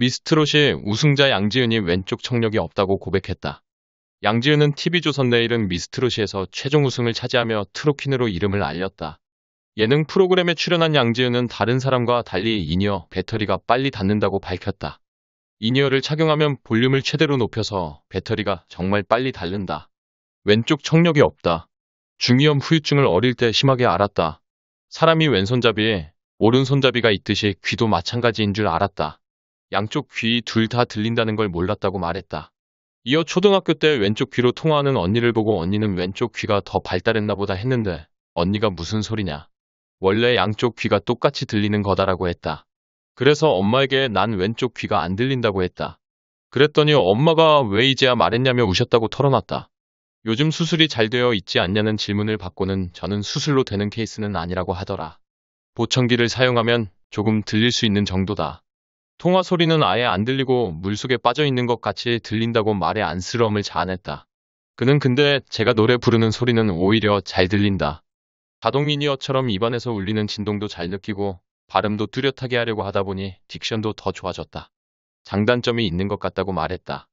미스트롯이 우승자 양지은이 왼쪽 청력이 없다고 고백했다. 양지은은 TV조선 내일은 미스트롯에서 최종 우승을 차지하며 트로킨으로 이름을 알렸다. 예능 프로그램에 출연한 양지은은 다른 사람과 달리 인이어 배터리가 빨리 닿는다고 밝혔다. 인이어를 착용하면 볼륨을 최대로 높여서 배터리가 정말 빨리 닳는다. 왼쪽 청력이 없다. 중이염 후유증을 어릴 때 심하게 알았다. 사람이 왼손잡이에 오른손잡이가 있듯이 귀도 마찬가지인 줄 알았다. 양쪽 귀 둘 다 들린다는 걸 몰랐다고 말했다. 이어 초등학교 때 왼쪽 귀로 통화하는 언니를 보고 언니는 왼쪽 귀가 더 발달했나 보다 했는데 언니가 무슨 소리냐. 원래 양쪽 귀가 똑같이 들리는 거다라고 했다. 그래서 엄마에게 난 왼쪽 귀가 안 들린다고 했다. 그랬더니 엄마가 왜 이제야 말했냐며 우셨다고 털어놨다. 요즘 수술이 잘 되어 있지 않냐는 질문을 받고는 저는 수술로 되는 케이스는 아니라고 하더라. 보청기를 사용하면 조금 들릴 수 있는 정도다. 통화 소리는 아예 안 들리고 물속에 빠져 있는 것 같이 들린다고 말에 안쓰러움을 자아냈다. 그는 근데 제가 노래 부르는 소리는 오히려 잘 들린다. 자동 미니어처럼 입안에서 울리는 진동도 잘 느끼고 발음도 뚜렷하게 하려고 하다 보니 딕션도 더 좋아졌다. 장단점이 있는 것 같다고 말했다.